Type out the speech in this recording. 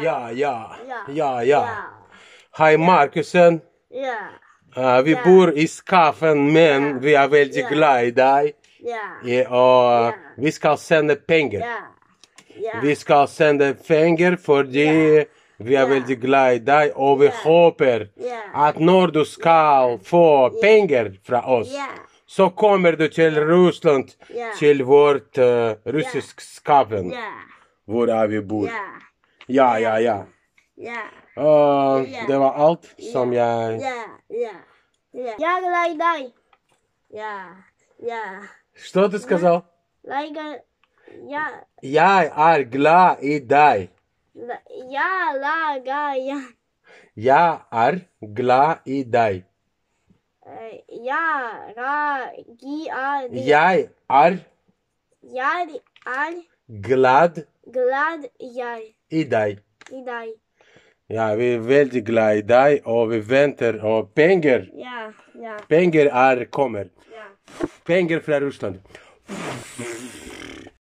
Ja, ja, ja, ja. Hej Markusen! Ja. Uh, vi bor i Skafen men vi är väldigt glada i dig. Ja. och Vi ska sända pengar. Vi ska sända pengar för det. Vi är väldigt glada i dig och vi hoppas att när du ska få pengar från oss så kommer du till Ryssland, till vårt uh, eh, ryska skapen, yeah. var vi bor. Ja, ja, ja. Ja. Uh, ja. Det var alt som jeg Ja, ja. Ja, ja дай, дай. Ja, ja. Что ты сказал? Лайга, я... Я ар гла и дай. Я лага я. Я ар гла и дай. Я ра ги а. Я ар Jag är Glad. Glad jaj. I dig. I dig. Ja, vi är väldigt glada i dig och vi väntar på pengar. Ja, ja. Pengar är, kommer. Ja. Pengar från Ryssland.